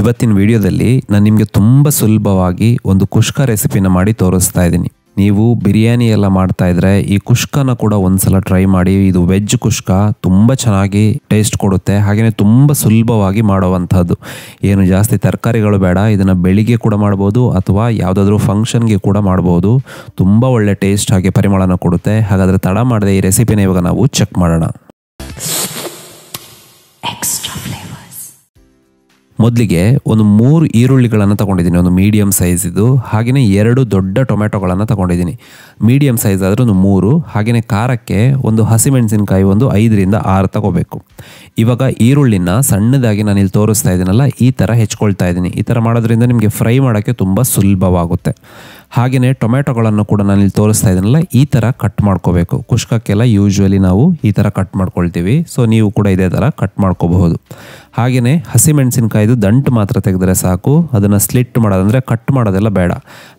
ಇವತ್ತಿನ ವಿಡಿಯೋದಲ್ಲಿ ನಾನು ನಿಮಗೆ ತುಂಬ ಸುಲಭವಾಗಿ ಒಂದು ಕುಷ್ಕ ರೆಸಿಪಿನ ಮಾಡಿ ತೋರಿಸ್ತಾ ಇದ್ದೀನಿ ನೀವು ಬಿರಿಯಾನಿ ಎಲ್ಲ ಮಾಡ್ತಾ ಇದ್ರೆ ಈ ಕುಷ್ಕನ ಕೂಡ ಒಂದ್ಸಲ ಟ್ರೈ ಮಾಡಿ ಇದು ವೆಜ್ ಕುಷ್ಕ ತುಂಬ ಚೆನ್ನಾಗಿ ಟೇಸ್ಟ್ ಕೊಡುತ್ತೆ ಹಾಗೆಯೇ ತುಂಬ ಸುಲಭವಾಗಿ ಮಾಡುವಂಥದ್ದು ಏನು ಜಾಸ್ತಿ ತರಕಾರಿಗಳು ಬೇಡ ಇದನ್ನು ಬೆಳಿಗ್ಗೆ ಕೂಡ ಮಾಡ್ಬೋದು ಅಥವಾ ಯಾವುದಾದ್ರೂ ಫಂಕ್ಷನ್ಗೆ ಕೂಡ ಮಾಡ್ಬೋದು ತುಂಬ ಒಳ್ಳೆ ಟೇಸ್ಟ್ ಹಾಗೆ ಪರಿಮಳನ ಕೊಡುತ್ತೆ ಹಾಗಾದರೆ ತಡ ಮಾಡದೆ ಈ ರೆಸಿಪಿನ ಇವಾಗ ನಾವು ಚೆಕ್ ಮಾಡೋಣ ಮೊದಲಿಗೆ ಒಂದು ಮೂರು ಈರುಳ್ಳಿಗಳನ್ನು ತಗೊಂಡಿದ್ದೀನಿ ಒಂದು ಮೀಡಿಯಂ ಸೈಜ್ ಹಾಗೆಯೇ ಎರಡು ದೊಡ್ಡ ಟೊಮೆಟೊಗಳನ್ನು ತಗೊಂಡಿದ್ದೀನಿ ಮೀಡಿಯಂ ಸೈಜ್ ಆದರೂ ಒಂದು ಮೂರು ಹಾಗೆಯೇ ಖಾರಕ್ಕೆ ಒಂದು ಹಸಿಮೆಣಸಿನಕಾಯಿ ಒಂದು ಐದರಿಂದ ಆರು ತಗೋಬೇಕು ಇವಾಗ ಈರುಳ್ಳಿನ ಸಣ್ಣದಾಗಿ ನಾನು ಇಲ್ಲಿ ತೋರಿಸ್ತಾ ಇದ್ದೀನಲ್ಲ ಈ ಥರ ಹೆಚ್ಕೊಳ್ತಾ ಇದ್ದೀನಿ ಈ ಥರ ಮಾಡೋದ್ರಿಂದ ನಿಮಗೆ ಫ್ರೈ ಮಾಡೋಕ್ಕೆ ತುಂಬ ಸುಲಭವಾಗುತ್ತೆ ಹಾಗೆಯೇ ಟೊಮೆಟೊಗಳನ್ನು ಕೂಡ ನಾನು ಇಲ್ಲಿ ತೋರಿಸ್ತಾ ಇದ್ದೀನಲ್ಲ ಈ ಥರ ಕಟ್ ಮಾಡ್ಕೋಬೇಕು ಕುಷ್ಕಕ್ಕೆಲ್ಲ ಯೂಶ್ವಲಿ ನಾವು ಈ ಥರ ಕಟ್ ಮಾಡ್ಕೊಳ್ತೀವಿ ಸೊ ನೀವು ಕೂಡ ಇದೇ ಥರ ಕಟ್ ಮಾಡ್ಕೋಬಹುದು ಹಾಗೆಯೇ ಹಸಿಮೆಣಸಿನಕಾಯ್ದು ದಂಟು ಮಾತ್ರ ತೆಗೆದರೆ ಸಾಕು ಅದನ್ನು ಸ್ಲಿಟ್ ಮಾಡೋದಂದರೆ ಕಟ್ ಮಾಡೋದೆಲ್ಲ ಬೇಡ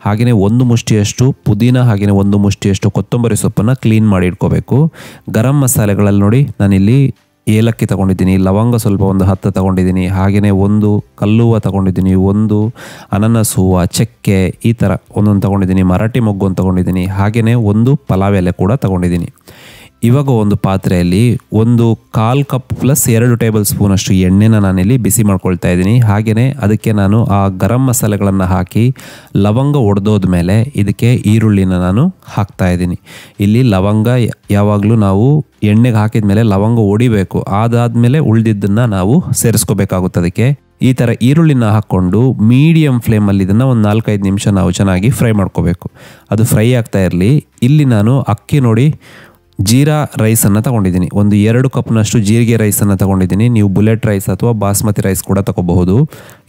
ಹಾಗೆಯೇ ಒಂದು ಮುಷ್ಟಿಯಷ್ಟು ಪುದೀನ ಹಾಗೆಯೇ ಒಂದು ಮುಷ್ಟಿಯಷ್ಟು ಕೊತ್ತಂಬರಿ ಸೊಪ್ಪನ್ನು ಕ್ಲೀನ್ ಮಾಡಿ ಇಟ್ಕೋಬೇಕು ಗರಂ ಮಸಾಲೆಗಳಲ್ಲಿ ನೋಡಿ ನಾನಿಲ್ಲಿ ಏಲಕ್ಕಿ ತಗೊಂಡಿದ್ದೀನಿ ಲವಂಗ ಸ್ವಲ್ಪ ಒಂದು ಹತ್ತು ತಗೊಂಡಿದ್ದೀನಿ ಹಾಗೆಯೇ ಒಂದು ಕಲ್ಲುವ ತಗೊಂಡಿದ್ದೀನಿ ಒಂದು ಅನನಸ್ ಹೂವು ಚಕ್ಕೆ ಈ ಥರ ಒಂದೊಂದು ತಗೊಂಡಿದ್ದೀನಿ ಮರಾಠಿ ಮೊಗ್ಗು ಅಂತ ತಗೊಂಡಿದ್ದೀನಿ ಹಾಗೆಯೇ ಒಂದು ಪಲಾವ್ ಎಲೆ ಕೂಡ ತಗೊಂಡಿದ್ದೀನಿ ಇವಾಗ ಒಂದು ಪಾತ್ರೆಯಲ್ಲಿ ಒಂದು ಕಾಲ್ ಕಪ್ ಪ್ಲಸ್ ಎರಡು ಟೇಬಲ್ ಸ್ಪೂನ್ ಅಷ್ಟು ಎಣ್ಣೆನ ನಾನಿಲ್ಲಿ ಬಿಸಿ ಮಾಡ್ಕೊಳ್ತಾ ಇದ್ದೀನಿ ಹಾಗೆಯೇ ಅದಕ್ಕೆ ನಾನು ಆ ಗರಂ ಮಸಾಲೆಗಳನ್ನು ಹಾಕಿ ಲವಂಗ ಒಡೆದೋದ ಮೇಲೆ ಇದಕ್ಕೆ ಈರುಳ್ಳಿನ ನಾನು ಹಾಕ್ತಾ ಇದ್ದೀನಿ ಇಲ್ಲಿ ಲವಂಗ ಯಾವಾಗಲೂ ನಾವು ಎಣ್ಣೆಗೆ ಹಾಕಿದ ಮೇಲೆ ಲವಂಗ ಒಡಿಬೇಕು ಅದಾದಮೇಲೆ ಉಳಿದಿದ್ದನ್ನು ನಾವು ಅದಕ್ಕೆ ಈ ಥರ ಈರುಳ್ಳಿನ ಹಾಕ್ಕೊಂಡು ಮೀಡಿಯಮ್ ಫ್ಲೇಮಲ್ಲಿ ಇದನ್ನು ಒಂದು ನಾಲ್ಕೈದು ನಿಮಿಷ ನಾವು ಚೆನ್ನಾಗಿ ಫ್ರೈ ಮಾಡ್ಕೋಬೇಕು ಅದು ಫ್ರೈ ಆಗ್ತಾ ಇರಲಿ ಇಲ್ಲಿ ನಾನು ಅಕ್ಕಿ ನೋಡಿ ಜೀರಾ ರೈಸನ್ನು ತಗೊಂಡಿದ್ದೀನಿ ಒಂದು ಎರಡು ಕಪ್ನಷ್ಟು ಜೀರಿಗೆ ರೈಸನ್ನು ತಗೊಂಡಿದ್ದೀನಿ ನೀವು ಬುಲೆಟ್ ರೈಸ್ ಅಥವಾ ಬಾಸ್ಮತಿ ರೈಸ್ ಕೂಡ ತಗೋಬಹುದು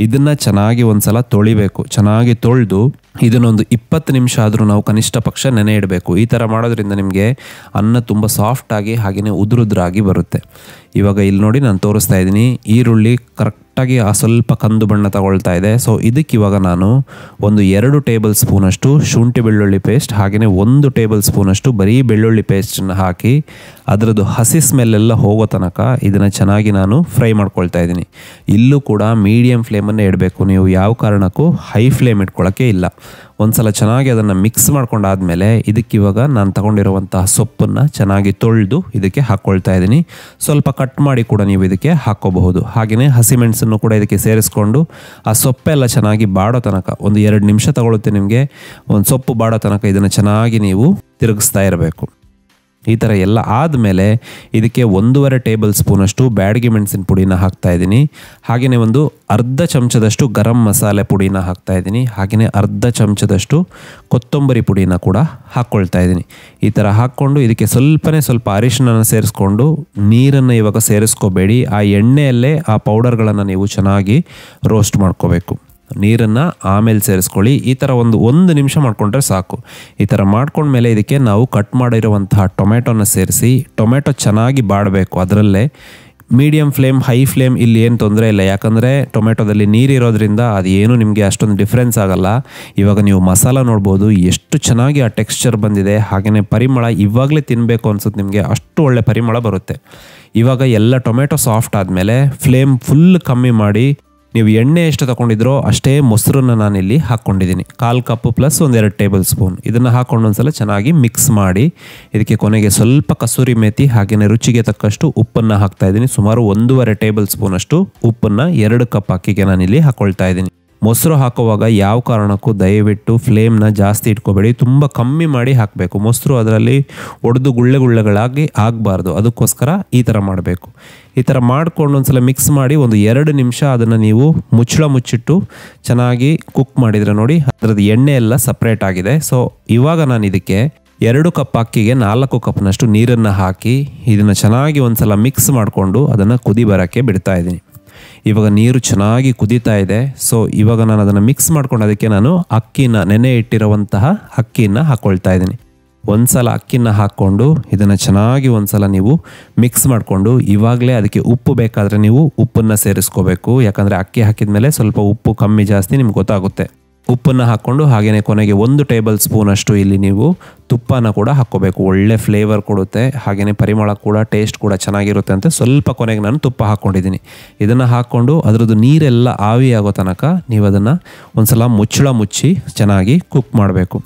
ಇದನ್ನು ಚೆನ್ನಾಗಿ ಸಲ ತೊಳಿಬೇಕು ಚೆನ್ನಾಗಿ ತೊಳೆದು ಇದನ್ನೊಂದು ಇಪ್ಪತ್ತು ನಿಮಿಷ ಆದರೂ ನಾವು ಕನಿಷ್ಠ ಪಕ್ಷ ನೆನೆ ಇಡಬೇಕು ಈ ಥರ ಮಾಡೋದ್ರಿಂದ ನಿಮಗೆ ಅನ್ನ ತುಂಬ ಸಾಫ್ಟಾಗಿ ಹಾಗೆಯೇ ಉದುರುದ್ರಾಗಿ ಬರುತ್ತೆ ಇವಾಗ ಇಲ್ಲಿ ನೋಡಿ ನಾನು ತೋರಿಸ್ತಾ ಇದ್ದೀನಿ ಈರುಳ್ಳಿ ಕರೆಕ್ಟ್ ಕರೆಕ್ಟಾಗಿ ಆ ಸ್ವಲ್ಪ ಕಂದು ಬಣ್ಣ ತಗೊಳ್ತಾ ಇದೆ ಸೊ ಇವಾಗ ನಾನು ಒಂದು ಎರಡು ಟೇಬಲ್ ಸ್ಪೂನಷ್ಟು ಶುಂಠಿ ಬೆಳ್ಳುಳ್ಳಿ ಪೇಸ್ಟ್ ಹಾಗೆಯೇ ಒಂದು ಟೇಬಲ್ ಸ್ಪೂನಷ್ಟು ಬರೀ ಬೆಳ್ಳುಳ್ಳಿ ಪೇಸ್ಟನ್ನು ಹಾಕಿ ಅದರದ್ದು ಹಸಿ ಸ್ಮೆಲ್ಲೆಲ್ಲ ಹೋಗೋ ತನಕ ಇದನ್ನು ಚೆನ್ನಾಗಿ ನಾನು ಫ್ರೈ ಮಾಡ್ಕೊಳ್ತಾ ಇದ್ದೀನಿ ಇಲ್ಲೂ ಕೂಡ ಮೀಡಿಯಮ್ ಫ್ಲೇಮನ್ನೇ ಇಡಬೇಕು ನೀವು ಯಾವ ಕಾರಣಕ್ಕೂ ಹೈ ಫ್ಲೇಮ್ ಇಟ್ಕೊಳ್ಳೋಕ್ಕೆ ಇಲ್ಲ ಒಂದ್ಸಲ ಚೆನ್ನಾಗಿ ಅದನ್ನು ಮಿಕ್ಸ್ ಇದಕ್ಕೆ ಇವಾಗ ನಾನು ತಗೊಂಡಿರುವಂತಹ ಸೊಪ್ಪನ್ನು ಚೆನ್ನಾಗಿ ತೊಳೆದು ಇದಕ್ಕೆ ಹಾಕ್ಕೊಳ್ತಾ ಇದ್ದೀನಿ ಸ್ವಲ್ಪ ಕಟ್ ಮಾಡಿ ಕೂಡ ನೀವು ಇದಕ್ಕೆ ಹಾಕ್ಕೋಬಹುದು ಹಾಗೆಯೇ ಹಸಿಮೆಣಸನ್ನು ಕೂಡ ಇದಕ್ಕೆ ಸೇರಿಸ್ಕೊಂಡು ಆ ಸೊಪ್ಪೆಲ್ಲ ಚೆನ್ನಾಗಿ ಬಾಡೋ ತನಕ ಒಂದು ಎರಡು ನಿಮಿಷ ತಗೊಳ್ಳುತ್ತೆ ನಿಮಗೆ ಒಂದು ಸೊಪ್ಪು ಬಾಡೋ ತನಕ ಇದನ್ನು ಚೆನ್ನಾಗಿ ನೀವು ತಿರುಗಿಸ್ತಾ ಇರಬೇಕು ಈ ಥರ ಎಲ್ಲ ಆದಮೇಲೆ ಇದಕ್ಕೆ ಒಂದೂವರೆ ಟೇಬಲ್ ಸ್ಪೂನಷ್ಟು ಬ್ಯಾಡಗಿ ಮೆಣಸಿನ ಪುಡಿನ ಹಾಕ್ತಾಯಿದ್ದೀನಿ ಹಾಗೆಯೇ ಒಂದು ಅರ್ಧ ಚಮಚದಷ್ಟು ಗರಂ ಮಸಾಲೆ ಪುಡಿನ ಹಾಕ್ತಾಯಿದ್ದೀನಿ ಹಾಗೆಯೇ ಅರ್ಧ ಚಮಚದಷ್ಟು ಕೊತ್ತಂಬರಿ ಪುಡಿನ ಕೂಡ ಹಾಕ್ಕೊಳ್ತಾ ಇದ್ದೀನಿ ಈ ಥರ ಹಾಕ್ಕೊಂಡು ಇದಕ್ಕೆ ಸ್ವಲ್ಪನೇ ಸ್ವಲ್ಪ ಅರಿಶಿನ ಸೇರಿಸ್ಕೊಂಡು ನೀರನ್ನು ಇವಾಗ ಸೇರಿಸ್ಕೋಬೇಡಿ ಆ ಎಣ್ಣೆಯಲ್ಲೇ ಆ ಪೌಡರ್ಗಳನ್ನು ನೀವು ಚೆನ್ನಾಗಿ ರೋಸ್ಟ್ ಮಾಡ್ಕೋಬೇಕು ನೀರನ್ನು ಆಮೇಲೆ ಸೇರಿಸ್ಕೊಳ್ಳಿ ಈ ಥರ ಒಂದು ಒಂದು ನಿಮಿಷ ಮಾಡಿಕೊಂಡ್ರೆ ಸಾಕು ಈ ಥರ ಮಾಡ್ಕೊಂಡ್ಮೇಲೆ ಇದಕ್ಕೆ ನಾವು ಕಟ್ ಮಾಡಿರುವಂತಹ ಟೊಮೆಟೊನ ಸೇರಿಸಿ ಟೊಮೆಟೊ ಚೆನ್ನಾಗಿ ಬಾಡಬೇಕು ಅದರಲ್ಲೇ ಮೀಡಿಯಮ್ ಫ್ಲೇಮ್ ಹೈ ಫ್ಲೇಮ್ ಇಲ್ಲಿ ಏನು ತೊಂದರೆ ಇಲ್ಲ ಯಾಕಂದರೆ ಟೊಮೆಟೊದಲ್ಲಿ ನೀರಿರೋದ್ರಿಂದ ಅದು ಏನೂ ನಿಮಗೆ ಅಷ್ಟೊಂದು ಡಿಫ್ರೆನ್ಸ್ ಆಗಲ್ಲ ಇವಾಗ ನೀವು ಮಸಾಲ ನೋಡ್ಬೋದು ಎಷ್ಟು ಚೆನ್ನಾಗಿ ಆ ಟೆಕ್ಸ್ಚರ್ ಬಂದಿದೆ ಹಾಗೆಯೇ ಪರಿಮಳ ಇವಾಗಲೇ ತಿನ್ನಬೇಕು ಅನ್ಸುತ್ತೆ ನಿಮಗೆ ಅಷ್ಟು ಒಳ್ಳೆ ಪರಿಮಳ ಬರುತ್ತೆ ಇವಾಗ ಎಲ್ಲ ಟೊಮೆಟೊ ಸಾಫ್ಟ್ ಆದಮೇಲೆ ಫ್ಲೇಮ್ ಫುಲ್ ಕಮ್ಮಿ ಮಾಡಿ ನೀವು ಎಣ್ಣೆ ಎಷ್ಟು ತಗೊಂಡಿದ್ರೋ ಅಷ್ಟೇ ಮೊಸರನ್ನು ನಾನಿಲ್ಲಿ ಹಾಕ್ಕೊಂಡಿದ್ದೀನಿ ಕಾಲು ಕಪ್ ಪ್ಲಸ್ ಒಂದೆರಡು ಟೇಬಲ್ ಸ್ಪೂನ್ ಇದನ್ನು ಹಾಕ್ಕೊಂಡೊಂದ್ಸಲ ಚೆನ್ನಾಗಿ ಮಿಕ್ಸ್ ಮಾಡಿ ಇದಕ್ಕೆ ಕೊನೆಗೆ ಸ್ವಲ್ಪ ಕಸೂರಿ ಮೇತಿ ಹಾಗೆಯೇ ರುಚಿಗೆ ತಕ್ಕಷ್ಟು ಉಪ್ಪನ್ನು ಹಾಕ್ತಾ ಇದ್ದೀನಿ ಸುಮಾರು ಒಂದೂವರೆ ಟೇಬಲ್ ಸ್ಪೂನಷ್ಟು ಉಪ್ಪನ್ನು ಎರಡು ಕಪ್ ಅಕ್ಕಿಗೆ ನಾನಿಲ್ಲಿ ಹಾಕ್ಕೊಳ್ತಾ ಇದ್ದೀನಿ ಮೊಸರು ಹಾಕುವಾಗ ಯಾವ ಕಾರಣಕ್ಕೂ ದಯವಿಟ್ಟು ಫ್ಲೇಮ್ನ ಜಾಸ್ತಿ ಇಟ್ಕೋಬೇಡಿ ತುಂಬ ಕಮ್ಮಿ ಮಾಡಿ ಹಾಕಬೇಕು ಮೊಸರು ಅದರಲ್ಲಿ ಒಡೆದು ಗುಳ್ಳೆ ಗುಳ್ಳೆಗಳಾಗಿ ಆಗಬಾರ್ದು ಅದಕ್ಕೋಸ್ಕರ ಈ ಥರ ಮಾಡಬೇಕು ಈ ಥರ ಮಾಡಿಕೊಂಡು ಒಂದು ಸಲ ಮಿಕ್ಸ್ ಮಾಡಿ ಒಂದು ಎರಡು ನಿಮಿಷ ಅದನ್ನು ನೀವು ಮುಚ್ಚಳ ಮುಚ್ಚಿಟ್ಟು ಚೆನ್ನಾಗಿ ಕುಕ್ ಮಾಡಿದರೆ ನೋಡಿ ಅದರದ್ದು ಎಣ್ಣೆ ಎಲ್ಲ ಸಪ್ರೇಟ್ ಆಗಿದೆ ಸೊ ಇವಾಗ ನಾನು ಇದಕ್ಕೆ ಎರಡು ಕಪ್ ಅಕ್ಕಿಗೆ ನಾಲ್ಕು ಕಪ್ನಷ್ಟು ನೀರನ್ನು ಹಾಕಿ ಇದನ್ನು ಚೆನ್ನಾಗಿ ಒಂದು ಸಲ ಮಿಕ್ಸ್ ಮಾಡಿಕೊಂಡು ಅದನ್ನು ಕುದಿ ಬರೋಕ್ಕೆ ಬಿಡ್ತಾ ಇದ್ದೀನಿ ಇವಾಗ ನೀರು ಚೆನ್ನಾಗಿ ಕುದೀತಾ ಇದೆ ಸೊ ಇವಾಗ ನಾನು ಅದನ್ನು ಮಿಕ್ಸ್ ಮಾಡ್ಕೊಂಡು ಅದಕ್ಕೆ ನಾನು ಅಕ್ಕಿನ ನೆನೆ ಇಟ್ಟಿರುವಂತಹ ಅಕ್ಕಿಯನ್ನು ಹಾಕ್ಕೊಳ್ತಾ ಇದ್ದೀನಿ ಒಂದು ಸಲ ಅಕ್ಕಿನ ಹಾಕ್ಕೊಂಡು ಇದನ್ನು ಚೆನ್ನಾಗಿ ಒಂದು ಸಲ ನೀವು ಮಿಕ್ಸ್ ಮಾಡಿಕೊಂಡು ಇವಾಗಲೇ ಅದಕ್ಕೆ ಉಪ್ಪು ಬೇಕಾದರೆ ನೀವು ಉಪ್ಪನ್ನು ಸೇರಿಸ್ಕೋಬೇಕು ಯಾಕಂದರೆ ಅಕ್ಕಿ ಹಾಕಿದ ಮೇಲೆ ಸ್ವಲ್ಪ ಉಪ್ಪು ಕಮ್ಮಿ ಜಾಸ್ತಿ ನಿಮ್ಗೆ ಗೊತ್ತಾಗುತ್ತೆ ಉಪ್ಪನ್ನು ಹಾಕ್ಕೊಂಡು ಹಾಗೆಯೇ ಕೊನೆಗೆ ಒಂದು ಟೇಬಲ್ ಸ್ಪೂನಷ್ಟು ಇಲ್ಲಿ ನೀವು ತುಪ್ಪನ ಕೂಡ ಹಾಕ್ಕೋಬೇಕು ಒಳ್ಳೆ ಫ್ಲೇವರ್ ಕೊಡುತ್ತೆ ಹಾಗೆಯೇ ಪರಿಮಳ ಕೂಡ ಟೇಸ್ಟ್ ಕೂಡ ಚೆನ್ನಾಗಿರುತ್ತೆ ಅಂತ ಸ್ವಲ್ಪ ಕೊನೆಗೆ ನಾನು ತುಪ್ಪ ಹಾಕ್ಕೊಂಡಿದ್ದೀನಿ ಇದನ್ನು ಹಾಕ್ಕೊಂಡು ಅದರದ್ದು ನೀರೆಲ್ಲ ಆವಿಯಾಗೋ ತನಕ ನೀವು ಅದನ್ನು ಒಂದು ಸಲ ಮುಚ್ಚಳ ಮುಚ್ಚಿ ಚೆನ್ನಾಗಿ ಕುಕ್ ಮಾಡಬೇಕು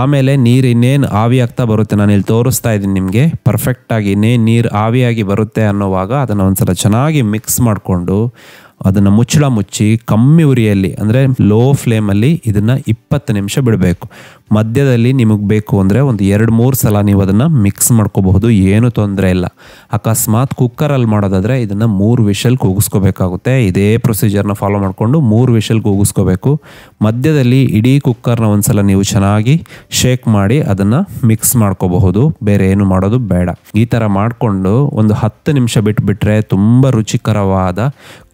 ಆಮೇಲೆ ನೀರು ಇನ್ನೇನು ಆವಿಯಾಗ್ತಾ ಬರುತ್ತೆ ನಾನು ಇಲ್ಲಿ ತೋರಿಸ್ತಾ ಇದ್ದೀನಿ ನಿಮಗೆ ಪರ್ಫೆಕ್ಟಾಗಿ ಇನ್ನೇನು ನೀರು ಆವಿಯಾಗಿ ಬರುತ್ತೆ ಅನ್ನೋವಾಗ ಅದನ್ನು ಒಂದು ಸಲ ಚೆನ್ನಾಗಿ ಮಿಕ್ಸ್ ಮಾಡಿಕೊಂಡು ಅದನ್ನು ಮುಚ್ಚಳ ಮುಚ್ಚಿ ಕಮ್ಮಿ ಉರಿಯಲ್ಲಿ ಅಂದರೆ ಲೋ ಫ್ಲೇಮಲ್ಲಿ ಇದನ್ನು ಇಪ್ಪತ್ತು ನಿಮಿಷ ಬಿಡಬೇಕು ಮಧ್ಯದಲ್ಲಿ ನಿಮಗೆ ಬೇಕು ಅಂದರೆ ಒಂದು ಎರಡು ಮೂರು ಸಲ ನೀವು ಅದನ್ನು ಮಿಕ್ಸ್ ಮಾಡ್ಕೋಬಹುದು ಏನೂ ತೊಂದರೆ ಇಲ್ಲ ಅಕಸ್ಮಾತ್ ಕುಕ್ಕರಲ್ಲಿ ಮಾಡೋದಾದರೆ ಇದನ್ನು ಮೂರು ವಿಷಲ್ ಕೂಗಿಸ್ಕೋಬೇಕಾಗುತ್ತೆ ಇದೇ ಪ್ರೊಸೀಜರ್ನ ಫಾಲೋ ಮಾಡಿಕೊಂಡು ಮೂರು ವಿಷಲ್ ಕೂಗಿಸ್ಕೋಬೇಕು ಮಧ್ಯದಲ್ಲಿ ಇಡೀ ಕುಕ್ಕರ್ನ ಒಂದು ಸಲ ನೀವು ಚೆನ್ನಾಗಿ ಶೇಕ್ ಮಾಡಿ ಅದನ್ನು ಮಿಕ್ಸ್ ಮಾಡ್ಕೋಬಹುದು ಬೇರೆ ಏನು ಮಾಡೋದು ಬೇಡ ಈ ಥರ ಮಾಡಿಕೊಂಡು ಒಂದು ಹತ್ತು ನಿಮಿಷ ಬಿಟ್ಟುಬಿಟ್ರೆ ತುಂಬ ರುಚಿಕರವಾದ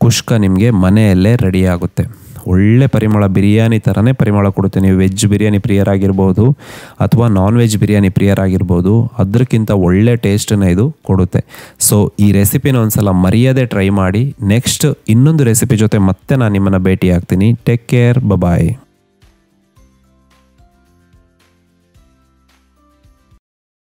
ಕುಷ್ಕ ನಿಮಗೆ ಮನೆಯಲ್ಲೇ ರೆಡಿಯಾಗುತ್ತೆ ಒಳ್ಳೆ ಪರಿಮಳ ಬಿರಿಯಾನಿ ಥರನೇ ಪರಿಮಳ ಕೊಡುತ್ತೆ ನೀವು ವೆಜ್ ಬಿರಿಯಾನಿ ಪ್ರಿಯರಾಗಿರ್ಬೋದು ಅಥವಾ ನಾನ್ ವೆಜ್ ಬಿರಿಯಾನಿ ಪ್ರಿಯರಾಗಿರ್ಬೋದು ಅದಕ್ಕಿಂತ ಒಳ್ಳೆ ಟೇಸ್ಟನ್ನು ಇದು ಕೊಡುತ್ತೆ ಸೊ ಈ ರೆಸಿಪಿನ ಒಂದು ಮರ್ಯಾದೆ ಟ್ರೈ ಮಾಡಿ ನೆಕ್ಸ್ಟ್ ಇನ್ನೊಂದು ರೆಸಿಪಿ ಜೊತೆ ಮತ್ತೆ ನಾನು ನಿಮ್ಮನ್ನು ಭೇಟಿ ಟೇಕ್ ಕೇರ್ ಬಬಾಯ್